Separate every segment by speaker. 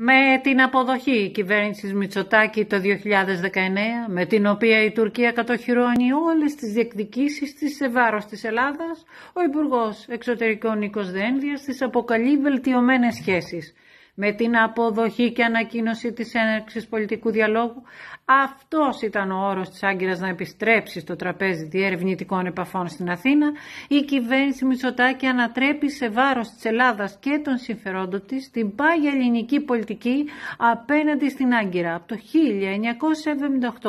Speaker 1: με την αποδοχή κυβέρνησης Μητσοτάκη το 2019, με την οποία η Τουρκία κατοχυρώνει όλες τις διεκδικήσεις της σε βάρος της Ελλάδας, ο Υπουργός Εξωτερικών Νίκος Δένδιας τις αποκαλεί βελτιωμένες σχέσεις με την αποδοχή και ανακοίνωση της έναρξης πολιτικού διαλόγου, αυτός ήταν ο όρος της Άγκυρας να επιστρέψει στο τραπέζι διερευνητικών επαφών στην Αθήνα, η κυβέρνηση Μητσοτάκη ανατρέπει σε βάρος της Ελλάδας και των συμφερόντων της την πάγια ελληνική πολιτική απέναντι στην Άγκυρα από το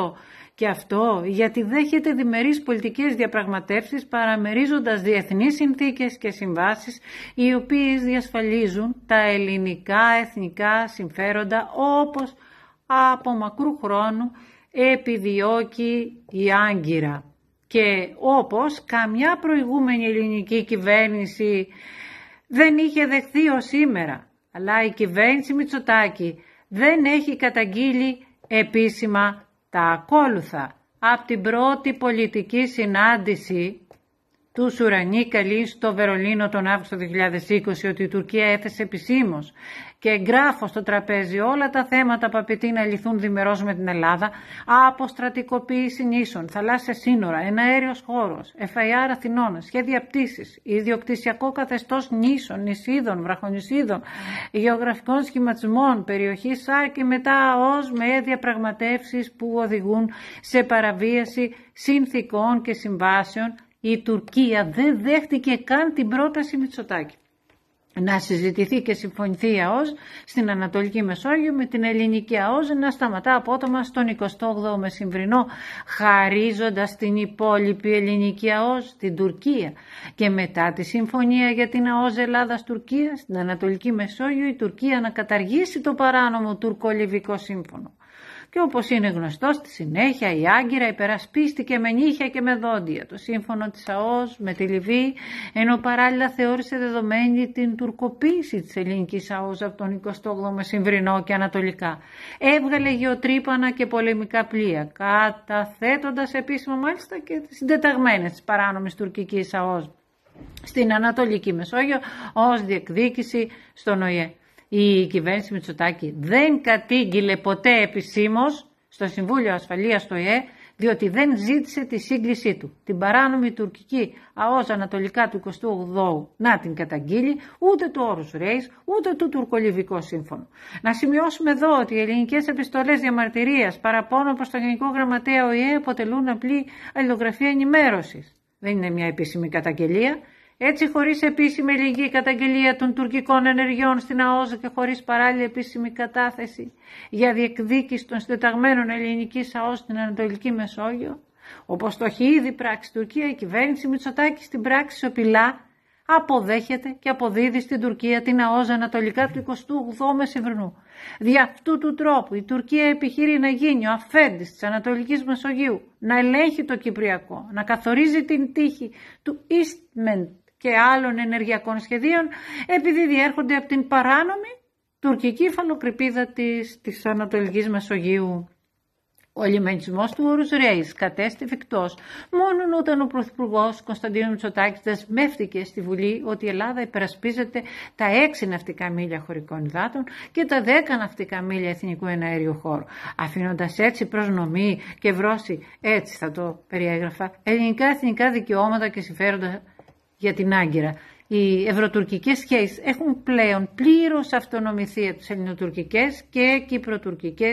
Speaker 1: 1978 και αυτό γιατί δέχεται διμερείς πολιτικές διαπραγματεύσεις παραμερίζοντας διεθνείς συνθήκες και συμβάσεις οι οποίες διασφαλίζουν τα ελληνικά εθνικά συμφέροντα όπως από μακρού χρόνου επιδιώκει η Άγκυρα. Και όπως καμιά προηγούμενη ελληνική κυβέρνηση δεν είχε δεχθεί ως σήμερα. Αλλά η κυβέρνηση Μητσοτάκη δεν έχει καταγγείλει επίσημα τα ακόλουθα από την πρώτη πολιτική συνάντηση του Σουρανί Καλή στο Βερολίνο τον Αύγουστο 2020 ότι η Τουρκία έθεσε επισήμως και εγγράφω στο τραπέζι όλα τα θέματα που απαιτεί να λυθούν διμερώς με την Ελλάδα, από στρατικοποίηση νήσων, θαλάσσια σύνορα, ένα αέριο χώρος, FIR Αθηνών, σχέδια πτήσης, ιδιοκτησιακό καθεστώς νήσων, νησίδων, βραχονισίδων, γεωγραφικών σχηματισμών, περιοχή ΣΑΡ και μετά ως με διαπραγματεύσεις που οδηγούν σε παραβίαση συνθήκων και συμβάσεων η Τουρκία δεν δέχτηκε καν την πρόταση Μητσοτάκη να συζητηθεί και συμφωνηθεί η ΑΟΣ στην Ανατολική Μεσόγειο με την ελληνική ΑΟΣ να σταματά απότομα στον 28ο μεσημβρινό χαρίζοντας την υπόλοιπη ελληνική ΑΟΣ την Τουρκία και μετά τη συμφωνία για την ΑΟΣ Ελλάδας-Τουρκία στην Ανατολική Μεσόγειο η Τουρκία να καταργήσει το παράνομο τουρκο-λιβικό σύμφωνο και όπως είναι γνωστό στη συνέχεια η Άγκυρα υπερασπίστηκε με νύχια και με δόντια το σύμφωνο της ΑΟΣ με τη Λιβύη ενώ παράλληλα θεώρησε δεδομένη την τουρκοποίηση της ελληνικής ΑΟΣ από τον 28ο μεσημβρινό και Ανατολικά. Έβγαλε γεωτρύπανα και πολεμικά πλοία καταθέτοντας επίσημα μάλιστα και τις συντεταγμένες της παράνομης τουρκικής ΑΟΣ στην Ανατολική Μεσόγειο ως διεκδίκηση στον ΟΗΕ η κυβέρνηση Μητσοτάκη δεν κατήγγειλε ποτέ επισήμως στο Συμβούλιο Ασφαλείας του ΕΕ διότι δεν ζήτησε τη σύγκλησή του. Την παράνομη τουρκική ΑΟΣ ανατολικά του 28ου να την καταγγείλει, ούτε του όρους Ρέις, ούτε του τουρκολιβικό σύμφωνο. Να σημειώσουμε εδώ ότι οι ελληνικές επιστολές διαμαρτυρίας παραπάνω προ το Γενικό Γραμματέα ΟΗΕ αποτελούν απλή αλληλογραφία ενημέρωσης. Δεν είναι μια επίσημη καταγγελία, έτσι, χωρίς επίσημη ελληνική καταγγελία των τουρκικών ενεργειών στην ΑΟΖΑ και χωρίς παράλληλη επίσημη κατάθεση για διεκδίκηση των συντεταγμένων ελληνικής ΑΟΣ στην Ανατολική Μεσόγειο, όπως το έχει ήδη πράξει η Τουρκία, η κυβέρνηση Μητσοτάκη στην πράξη σοπηλά αποδέχεται και αποδίδει στην Τουρκία την ΑΟΖΑ ανατολικά του 28ου μεσημβρινού. Δι' αυτού του τρόπου η Τουρκία επιχειρεί να γίνει ο Αφέντης της Ανατολικής Μεσογείου, να ελέγχει το Κυπριακό, να καθορίζει την τύχη του Eastment και άλλων ενεργειακών σχεδίων επειδή διέρχονται από την παράνομη τουρκική φαλοκρηπίδα της, της Ανατολικής Μεσογείου. Ο λιμενισμός του όρους Ρέις κατέστη εφικτό μόνο όταν ο Πρωθυπουργός Κωνσταντίνο Μητσοτάκης δεσμεύτηκε στη Βουλή ότι η Ελλάδα υπερασπίζεται τα 6 ναυτικά μίλια χωρικών υδάτων και τα 10 ναυτικά μίλια εθνικού εναέριου χώρου, αφήνοντας έτσι προσνομή και βρώση, έτσι θα το περιέγραφα, ελληνικά εθνικά δικαιώματα και συμφέροντα για την Άγκυρα. Οι ευρωτουρκικές σχέσεις έχουν πλέον πλήρως αυτονομηθεί από τις ελληνοτουρκικές και κυπροτουρκικές,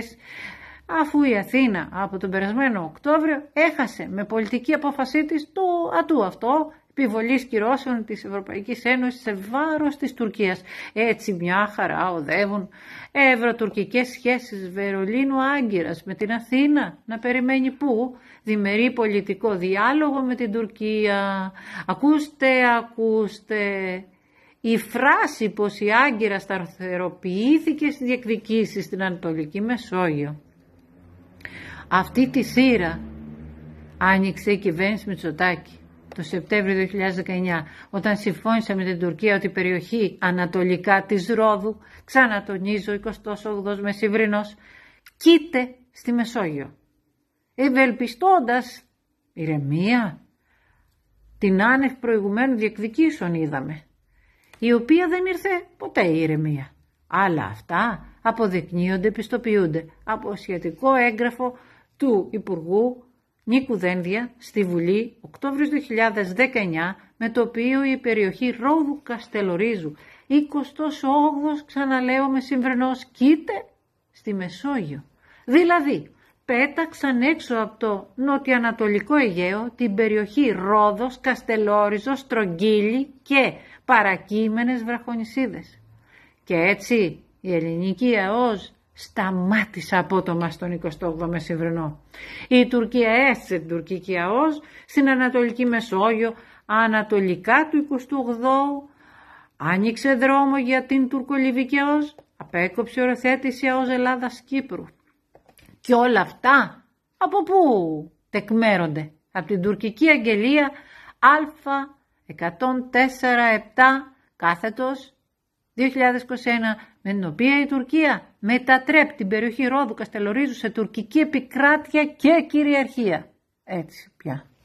Speaker 1: αφού η Αθήνα από τον περασμένο Οκτώβριο έχασε με πολιτική απόφασή της το ατού αυτό επιβολής κυρώσεων της Ευρωπαϊκής Ένωσης σε βάρος της Τουρκίας. Έτσι μια χαρά οδεύουν ευρωτουρκικές σχέσεις Βερολίνου Άγκυρας με την Αθήνα να περιμένει πού διμερή πολιτικό διάλογο με την Τουρκία. Ακούστε, ακούστε. Η φράση πως η Άγκυρα σταθεροποιήθηκε στις διεκδικήσεις στην Ανατολική Μεσόγειο. Αυτή τη σύρα άνοιξε η κυβέρνηση Μητσοτάκη το Σεπτέμβριο 2019 όταν συμφώνησα με την Τουρκία ότι η περιοχή ανατολικά της Ρόδου, ξανατονίζω 28ος Μεσημβρινός, κοίται στη Μεσόγειο. Ευελπιστώντας ηρεμία, την άνευ προηγουμένου διεκδικήσεων είδαμε, η οποία δεν ήρθε ποτέ η ηρεμία. Αλλά αυτά αποδεικνύονται, επιστοποιούνται από σχετικό έγγραφο του Υπουργού Νίκου Δένδια στη Βουλή Οκτώβριος 2019 με το οποίο η περιοχή Ρόδου Καστελορίζου ο ξαναλέω με συμβρενός κοίτε στη Μεσόγειο. Δηλαδή πέταξαν έξω από το νοτιοανατολικό Αιγαίο την περιοχή Ρόδος, Καστελόριζος, Τρογγύλη και παρακείμενες βραχονισίδες. Και έτσι η ελληνική ΑΟΣ σταμάτησε απότομα στον 28ο Μεσημβρινό. Η Τουρκία έστησε την τουρκική ΑΟΣ στην Ανατολική Μεσόγειο, ανατολικά του 28ου, άνοιξε δρόμο για την τουρκολιβική ΑΟΣ, απέκοψε οροθέτηση ΑΟΣ Ελλάδας-Κύπρου. Και όλα αυτά από πού τεκμέρονται, από την τουρκική αγγελία α 147 κάθετος 2021 με την οποία η Τουρκία μετατρέπει την περιοχή Ρόδου Καστελορίζου σε τουρκική επικράτεια και κυριαρχία. Έτσι πια.